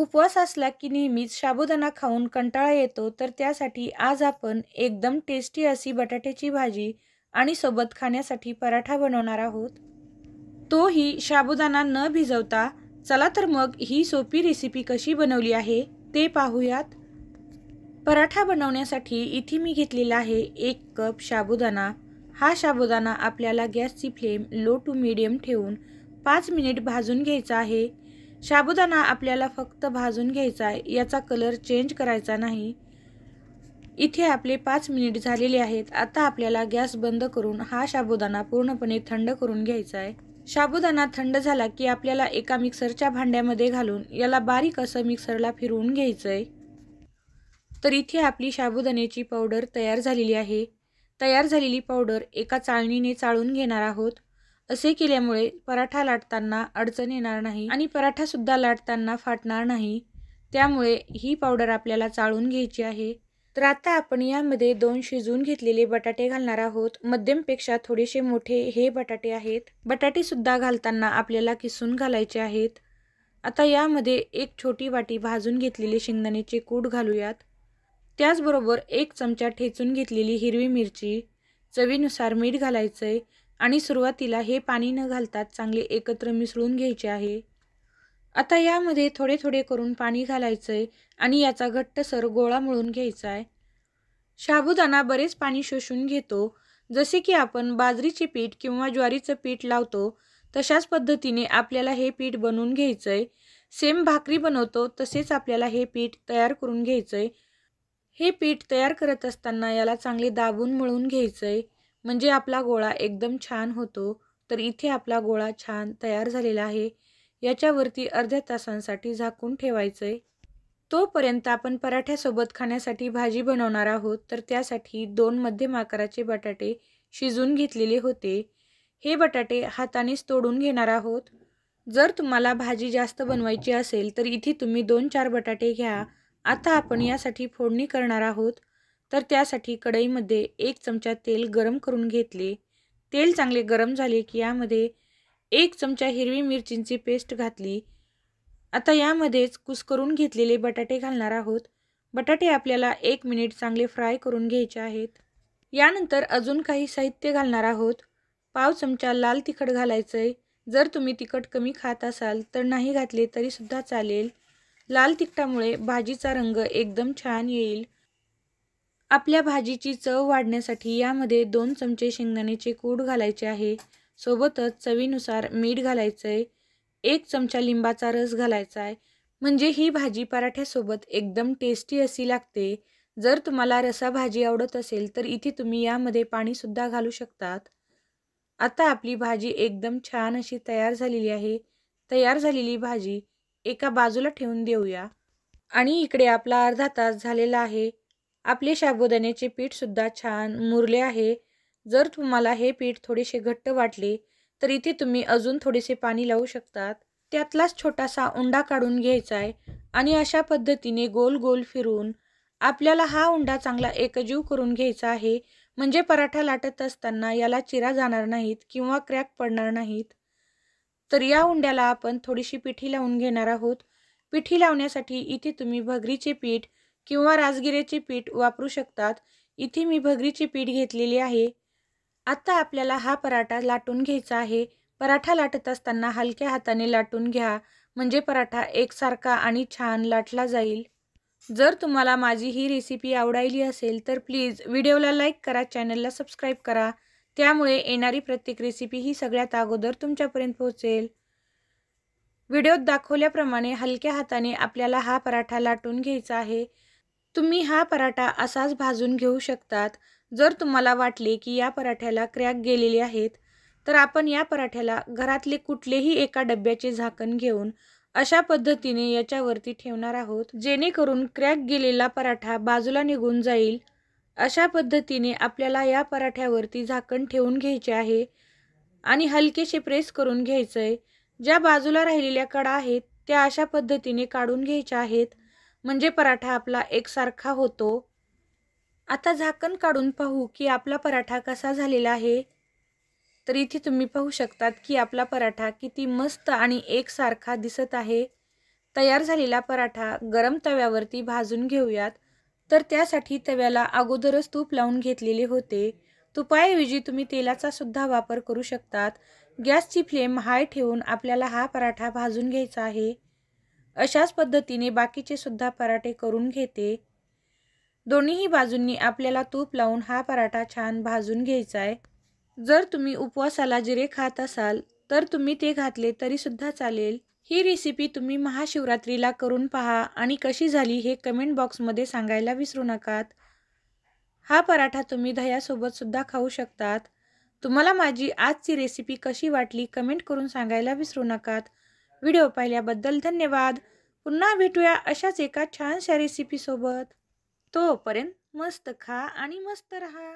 उपवास असला की नेहमीच साबुदाणा खाऊन कंटाळा येतो तर त्यासाठी आज आपण एकदम टेस्टी अशी बटाट्याची भाजी आणि सोबत खाण्यासाठी पराठा बनवणार आहोत तोही साबुदाणा न भिजवता चला तर मग ही सोपी रेसिपी कशी बनवली आहे ते पाहूयात पराठा बनवण्यासाठी इथे मी घेतलेला आहे एक कप साबुदाणा हा साबुदाणा आपल्याला गॅसची फ्लेम लो टू मीडियम ठेवून पाच मिनिट भाजून घ्यायचा आहे साबुदाणा आपल्याला फक्त भाजून घ्यायचा आहे याचा कलर चेंज करायचा नाही इथे आपले पाच मिनिट झालेले आहेत आता आपल्याला गॅस बंद करून हा साबुदाणा पूर्णपणे थंड करून घ्यायचा आहे साबुदाणा थंड झाला की आपल्याला एका मिक्सरच्या भांड्यामध्ये घालून याला बारीक असं मिक्सरला फिरवून घ्यायचं आहे तर इथे आपली साबुदाण्याची पावडर तयार झालेली आहे तयार झालेली पावडर एका चाळणीने चाळून घेणार आहोत असे केल्यामुळे पराठा लाटताना अडचण येणार नाही आणि पराठा सुद्धा लाटताना फाटणार नाही त्यामुळे ही पावडर आपल्याला चाळून घ्यायची आहे तर आता आपण यामध्ये दोन शिजवून घेतलेले बटाटे घालणार आहोत मध्यमपेक्षा थोडेसे मोठे हे बटाटे आहेत बटाटेसुद्धा घालताना आपल्याला किसून घालायचे आहेत आता यामध्ये एक छोटी वाटी भाजून घेतलेले शेंगदाण्याचे कूट घालूयात त्याचबरोबर एक चमचा ठेचून घेतलेली हिरवी मिरची चवीनुसार मीठ घालायचं आहे आणि सुरुवातीला हे पाणी न घालतात चांगले एकत्र मिसळून घ्यायचे आहे आता यामध्ये थोडे थोडे करून पाणी घालायचं आहे आणि याचा घट्टसर गोळा मळून घ्यायचा आहे शाबुदाना बरेच पाणी शोषून घेतो जसे की आपण बाजरीचे पीठ किंवा ज्वारीचं पीठ लावतो तशाच पद्धतीने आपल्याला हे पीठ बनवून घ्यायचं आहे सेम भाकरी बनवतो तसेच आपल्याला हे पीठ तयार करून घ्यायचं आहे हे पीठ तयार करत असताना याला चांगले दाबून मळून घ्यायचं आहे म्हणजे आपला गोळा एकदम छान होतो तर इथे आपला गोळा छान तयार झालेला आहे याच्यावरती अर्ध्या तासांसाठी झाकून ठेवायचं आहे तोपर्यंत आपण पराठ्यासोबत खाण्यासाठी भाजी बनवणार आहोत तर त्यासाठी दोन मध्यम आकाराचे बटाटे शिजून घेतलेले होते हे बटाटे हातानेच तोडून घेणार आहोत जर तुम्हाला भाजी जास्त बनवायची असेल तर इथे तुम्ही दोन चार बटाटे घ्या आता आपण यासाठी फोडणी करणार आहोत तर त्यासाठी कढईमध्ये एक चमचा तेल गरम करून घेतले तेल चांगले गरम झाले की यामध्ये एक चमचा हिरवी मिरचींची पेस्ट घातली आता यामध्येच कुसकरून घेतलेले बटाटे घालणार आहोत बटाटे आपल्याला एक मिनिट चांगले फ्राय करून घ्यायचे आहेत यानंतर अजून काही साहित्य घालणार आहोत पाव चमचा लाल तिखट घालायचं आहे जर तुम्ही तिखट कमी खात असाल तर नाही घातले तरीसुद्धा चालेल लाल तिखटामुळे भाजीचा रंग एकदम छान येईल आपल्या भाजीची चव वाढण्यासाठी यामध्ये दोन चमचे शेंगदाण्याचे कूड घालायचे आहे सोबतच चवीनुसार मीठ घालायचं आहे एक चमचा लिंबाचा रस घालायचा आहे म्हणजे ही भाजी पराठ्यासोबत एकदम टेस्टी अशी लागते जर तुम्हाला रसा भाजी आवडत असेल तर इथे तुम्ही यामध्ये पाणीसुद्धा घालू शकतात आता आपली भाजी एकदम छान अशी तयार झालेली आहे तयार झालेली भाजी एका बाजूला ठेवून देऊया आणि इकडे आपला अर्धा तास झालेला आहे आपले पीठ पीठसुद्धा छान मुरले आहे जर तुम्हाला हे पीठ थोडेसे घट्ट वाटले तर इथे तुम्ही अजून थोडेसे पाणी लावू शकतात त्यातलाच छोटासा उंडा काढून घ्यायचा आहे आणि अशा पद्धतीने गोल गोल फिरून आपल्याला हा उंडा चांगला एकजीव करून घ्यायचा आहे म्हणजे पराठा लाटत असताना याला चिरा जाणार नाहीत किंवा क्रॅक पडणार नाहीत तर या उंड्याला आपण थोडीशी पिठी लावून घेणार आहोत पिठी लावण्यासाठी इथे तुम्ही भगरीचे पीठ किंवा राजगिरेचे पीठ वापरू शकतात इथे मी भगरीचे पीठ घेतलेली आहे आता आपल्याला हा पराठा लाटून घ्यायचा आहे पराठा लाटत असताना हलक्या हाताने लाटून घ्या म्हणजे पराठा एकसारखा आणि छान लाटला जाईल जर तुम्हाला माझी ही रेसिपी आवडायली असेल तर प्लीज व्हिडिओला लाईक करा चॅनलला सबस्क्राईब करा त्यामुळे येणारी प्रत्येक रेसिपी ही सगळ्यात अगोदर तुमच्यापर्यंत पोहोचेल व्हिडिओत दाखवल्याप्रमाणे हलक्या हाताने आपल्याला हा पराठा लाटून घ्यायचा आहे तुम्ही हा पराठा असाच भाजून घेऊ शकतात जर तुम्हाला वाटले की या पराठ्याला क्रॅक गेलेले आहेत तर आपण या पराठ्याला घरातले कुठलेही एका डब्याचे झाकण घेऊन अशा पद्धतीने याच्यावरती ठेवणार आहोत जेणेकरून क्रॅक गेलेला पराठा बाजूला निघून जाईल अशा पद्धतीने आपल्याला या पराठ्यावरती झाकण ठेवून घ्यायचे आहे आणि हलकेसे प्रेस करून घ्यायचं आहे ज्या बाजूला राहिलेल्या कडा आहेत त्या अशा पद्धतीने काढून घ्यायच्या आहेत म्हणजे पराठा आपला एकसारखा होतो आता झाकण काढून पाहू की आपला पराठा कसा झालेला आहे तर इथे तुम्ही पाहू शकतात की आपला पराठा किती मस्त आणि एकसारखा दिसत आहे तयार झालेला पराठा गरम तव्यावरती भाजून घेऊयात तर त्यासाठी तव्याला अगोदरच तूप लावून घेतलेले होते तुपाऐवजी तुम्ही तेलाचा सुद्धा वापर करू शकतात गॅसची फ्लेम हाय ठेवून आपल्याला हा पराठा भाजून घ्यायचा आहे अशाच पद्धतीने बाकीचे सुद्धा पराठे करून घेते दोन्हीही बाजूंनी आपल्याला तूप लावून हा पराठा छान भाजून घ्यायचा आहे जर तुम्ही उपवासाला जिरे खात असाल तर तुम्ही ते घातले तरीसुद्धा चालेल ही रेसिपी तुम्ही महाशिवरात्रीला करून पहा आणि कशी झाली हे कमेंट बॉक्समध्ये सांगायला विसरू नकात हा पराठा तुम्ही दह्यासोबतसुद्धा खाऊ शकतात तुम्हाला माझी आजची रेसिपी कशी वाटली कमेंट करून सांगायला विसरू नकात व्हिडिओ पाहिल्याबद्दल धन्यवाद पुन्हा भेटूया अशाच एका छानशा रेसिपीसोबत तोपर्यंत मस्त खा आणि मस्त रहा